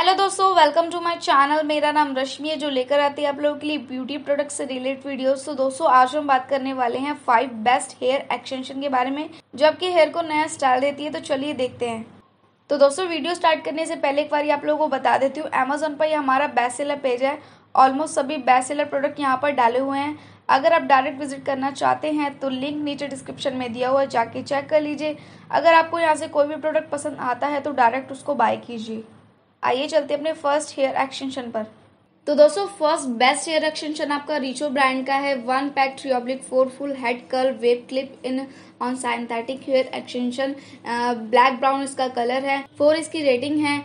hello दोस्तों welcome to my channel मेरा नाम रश्मि है जो लेकर आती है आप लोगों के लिए ब्यूटी प्रोडक्ट से रिलेटेड वीडियोस तो दोस्तों आज हम बात करने वाले हैं फाइव बेस्ट हेयर एक्सटेंशन के बारे में जो आपके हेयर को नया स्टाइल देती है तो चलिए देखते हैं तो दोस्तों वीडियो स्टार्ट करने से पहले एक बार आप लोगों को बता देती हूँ अमेजोन पर हमारा बेस्ट सेलर पेज है ऑलमोस्ट सभी बेस्ट सेलर प्रोडक्ट यहाँ पर डाले हुए हैं अगर आप डायरेक्ट विजिट करना चाहते हैं तो लिंक नीचे डिस्क्रिप्शन में दिया हुआ है जाके चेक कर लीजिए अगर आपको यहाँ से कोई भी प्रोडक्ट पसंद आता है तो डायरेक्ट उसको बाय कीजिए आइए चलते अपने फर्स्ट हेयर एक्सटेंशन पर तो दोस्तों फर्स्ट बेस्ट हेयर एक्सटेंशन आपका रिचो ब्रांड का है one pack three oblique four full head curl wave clip in on synthetic hair extension black brown इसका कलर है फोर इसकी रेटिंग है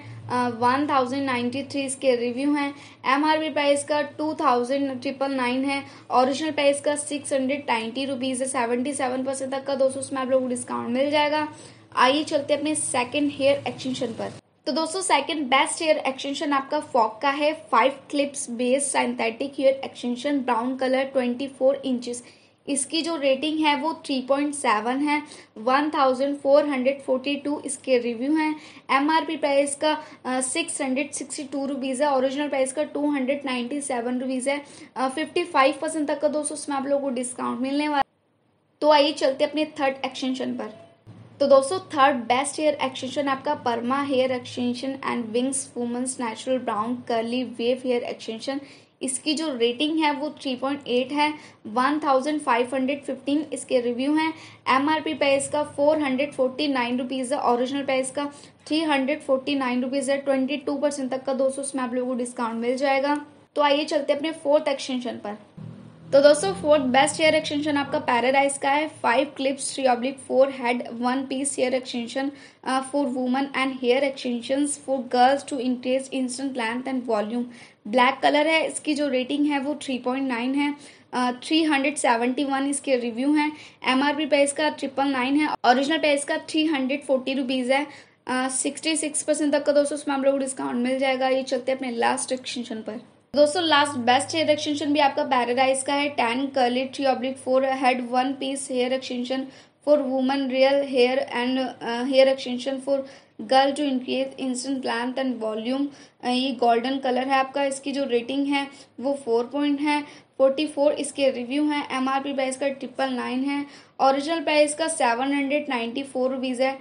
वन थाउजेंड नाइन्टी थ्री इसके रिव्यू हैं एम आर पी प्राइस का टू थाउजेंड ट्रिपल नाइन है original price का six hundred ninety rupees है सेवेंटी सेवन परसेंट तक का दोस्तों उसमें आप लोगों को डिस्काउंट मिल जाएगा आइए चलते अपने सेकेंड हेयर एक्सटेंशन पर तो दोस्तों सेकंड बेस्ट हेयर एक्सटेंशन आपका फॉक का है five clips base synthetic hair extension brown colour twenty four inches इसकी जो रेटिंग है वो 3.7 है 1442 इसके रिव्यू हैं एम आर पी प्राइस का six hundred sixty two rupees है ओरिजिनल प्राइस का two hundred ninety seven rupees है फिफ्टी फाइव परसेंट तक का दोस्तों उसमें आप लोगों को डिस्काउंट मिलने वाला तो आइए चलते अपने थर्ड एक्सटेंशन पर तो दोस्तों थर्ड बेस्ट हेयर एक्सटेंशन आपका Parma hair extension and wigs women's natural brown curly wave hair extension इसकी जो रेटिंग है वो 3.8 है 1515 इसके रिव्यू हैं एमआरपी पे इसका 449 रुपीस है ओरिजिनल पे इसका 349 रुपीस है 22 परसेंट तक का दोस्तों इसमें आप लोगों को डिस्काउंट मिल जाएगा तो आइए चलते अपने फोर्थ एक्सटेंशन पर तो दोस्तों फोर्थ बेस्ट हेयर एक्सटेंशन आपका पैराडाइज का है five clips three oblique four head one piece hair extension for woman and hair extension for girls to increase instant length and volume black colour है इसकी जो rating है वो three point nine है three hundred seventy one इसके review हैं M R P price का triple nine है ओरिजिनल प्राइस का थ्री हंड्रेड फोर्टी रुपीज़ है सिक्सटी सिक्स परसेंट तक का दोस्तों उसमें हम लोग को डिस्काउंट मिल जाएगा ये चलते हैं अपने लास्ट एक्सटेंशन पर दोस्तों लास्ट बेस्ट हेयर एक्सटेंशन भी आपका पैराडाइज का है tan curly three oblique four head one piece hair extension for woman real hair and hair extension for girl to increase instant length and volume ये golden colour है आपका इसकी जो rating है वो फोर पॉइंट है फोर्टी फोर इसके review हैं एम आर पी प्राइस का ट्रिपल नाइन है ओरिजिनल प्राइस का seven hundred ninety four rupees है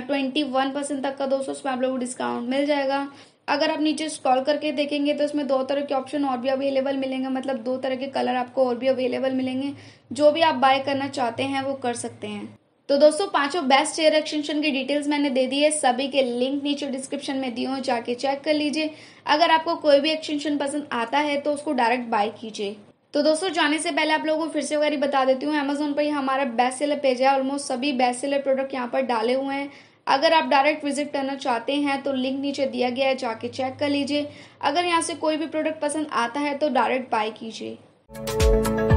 ट्वेंटी वन परसेंट तक का दोस्तों उसमें आप लोगों को डिस्काउंट मिल जाएगा अगर आप नीचे स्क्रॉल करके देखेंगे तो इसमें दो तरह के ऑप्शन और भी अवेलेबल मिलेंगे मतलब दो तरह के कलर आपको और भी अवेलेबल मिलेंगे जो भी आप बाय करना चाहते हैं वो कर सकते हैं तो दोस्तों पांचों बेस्ट चेयर एक्सटेंशन की डिटेल्स मैंने दे दी है सभी के लिंक नीचे डिस्क्रिप्शन में दिए हूँ जाके चेक कर लीजिए अगर आपको कोई भी एक्सटेंशन पसंद आता है तो उसको डायरेक्ट बाय कीजिए तो दोस्तों जाने से पहले आप लोगों को फिर से वगैरह बता देती हूँ अमेजोन पर ही हमारा बेस्ट सेलर पेज है ऑलमोस्ट सभी बेस्ट सेलर प्रोडक्ट यहाँ पर डाले हुए हैं अगर आप डायरेक्ट विजिट करना चाहते हैं तो लिंक नीचे दिया गया है जाके चेक कर लीजिए अगर यहाँ से कोई भी प्रोडक्ट पसंद आता है तो डायरेक्ट बाय कीजिए